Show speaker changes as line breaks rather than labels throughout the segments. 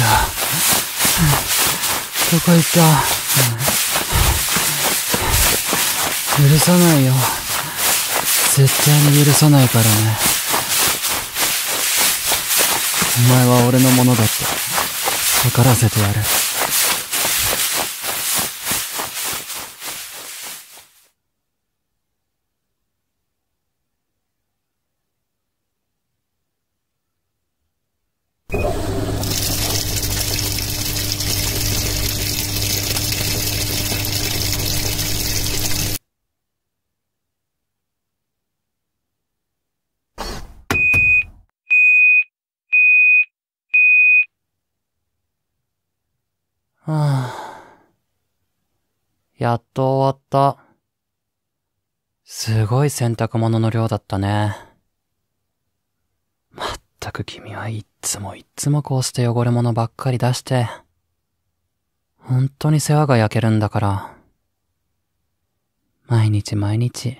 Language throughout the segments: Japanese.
どこ行った許さないよ。絶対に許さないからね。お前は俺のものだって。分からせてやる。やっと終わった。すごい洗濯物の量だったね。まったく君はいっつもいっつもこうして汚れ物ばっかり出して。本当に世話が焼けるんだから。毎日毎日、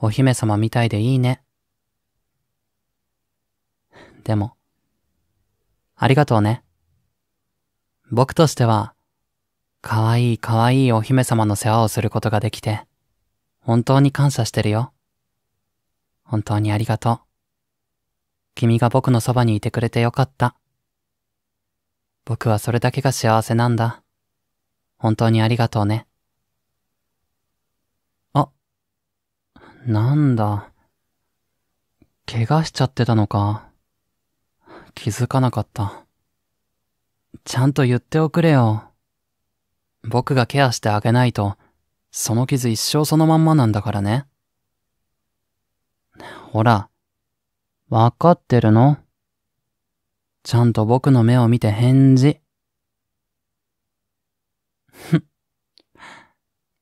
お姫様みたいでいいね。でも、ありがとうね。僕としては、かわいいかわいいお姫様の世話をすることができて、本当に感謝してるよ。本当にありがとう。君が僕のそばにいてくれてよかった。僕はそれだけが幸せなんだ。本当にありがとうね。あ、なんだ。怪我しちゃってたのか。気づかなかった。ちゃんと言っておくれよ。僕がケアしてあげないと、その傷一生そのまんまなんだからね。ほら、わかってるのちゃんと僕の目を見て返事。ふっ。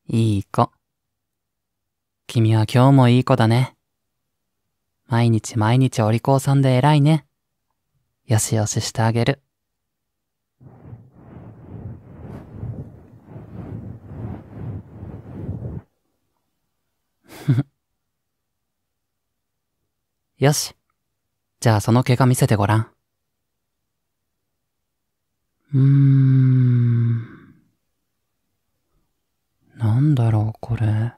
いい子。君は今日もいい子だね。毎日毎日お利口さんで偉いね。よしよししてあげる。よし。じゃあその怪我見せてごらん。うーん。なんだろう、これ。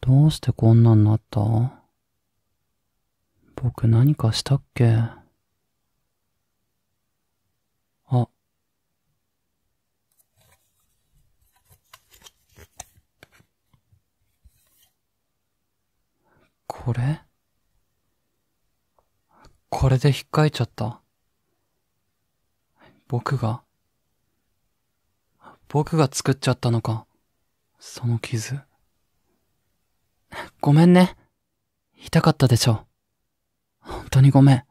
どうしてこんなんなった僕何かしたっけあ。これこれで引っかいちゃった。僕が僕が作っちゃったのか。その傷。ごめんね。痛かったでしょ。本当にごめん。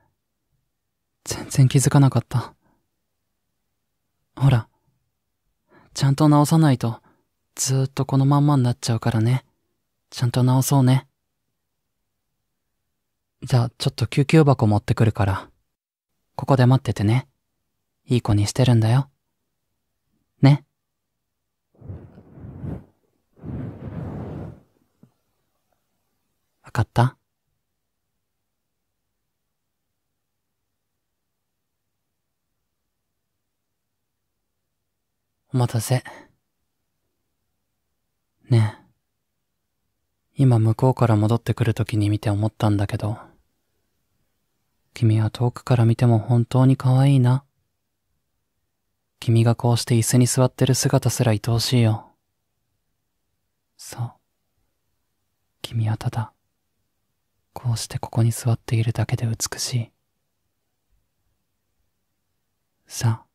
全然気づかなかった。ほら。ちゃんと直さないと、ずーっとこのまんまになっちゃうからね。ちゃんと直そうね。じゃあ、ちょっと救急箱持ってくるから。ここで待っててね。いい子にしてるんだよ。ね。わかったお待たせ。ねえ。今向こうから戻ってくるときに見て思ったんだけど。君は遠くから見ても本当に可愛いな。君がこうして椅子に座ってる姿すら愛おしいよ。そう。君はただ、こうしてここに座っているだけで美しい。さあ、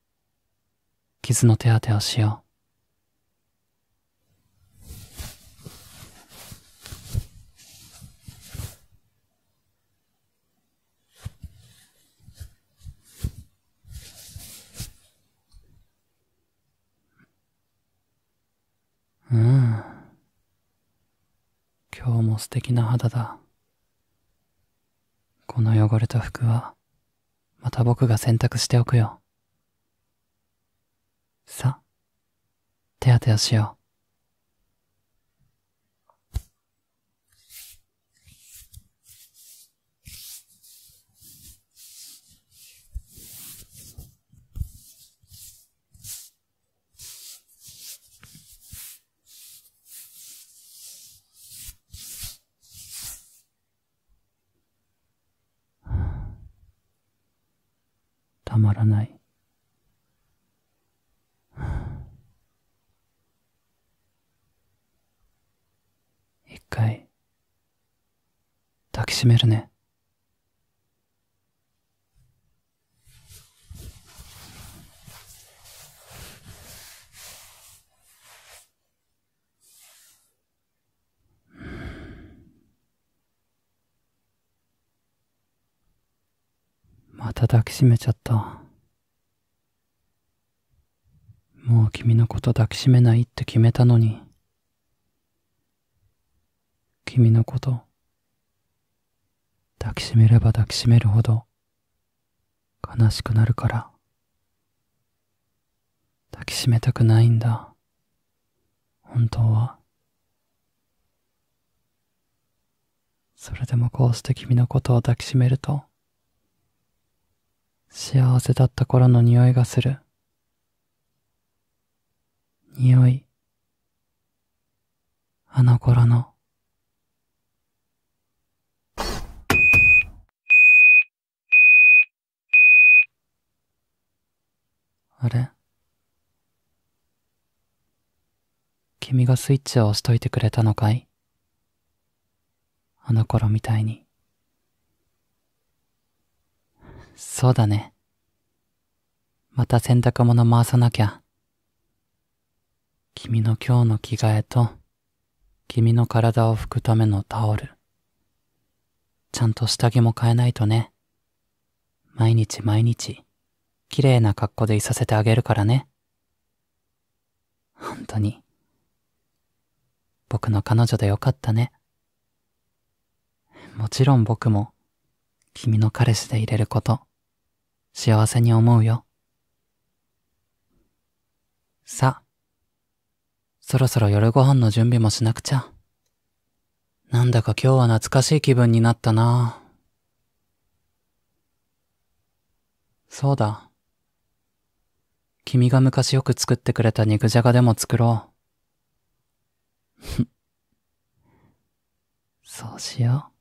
傷の手当てをしよう。うん。今日も素敵な肌だ。この汚れた服は、また僕が洗濯しておくよ。さ、手当てをしよう。はまらない。一回、抱きしめるね。抱きしめちゃった。もう君のこと抱きしめないって決めたのに、君のこと、抱きしめれば抱きしめるほど、悲しくなるから、抱きしめたくないんだ、本当は。それでもこうして君のことを抱きしめると、幸せだった頃の匂いがする。匂い。あの頃の。あれ君がスイッチを押しといてくれたのかいあの頃みたいに。そうだね。また洗濯物回さなきゃ。君の今日の着替えと、君の体を拭くためのタオル。ちゃんと下着も変えないとね。毎日毎日、綺麗な格好でいさせてあげるからね。本当に、僕の彼女でよかったね。もちろん僕も、君の彼氏でいれること、幸せに思うよ。さ、そろそろ夜ご飯の準備もしなくちゃ。なんだか今日は懐かしい気分になったなそうだ。君が昔よく作ってくれた肉じゃがでも作ろう。そうしよう。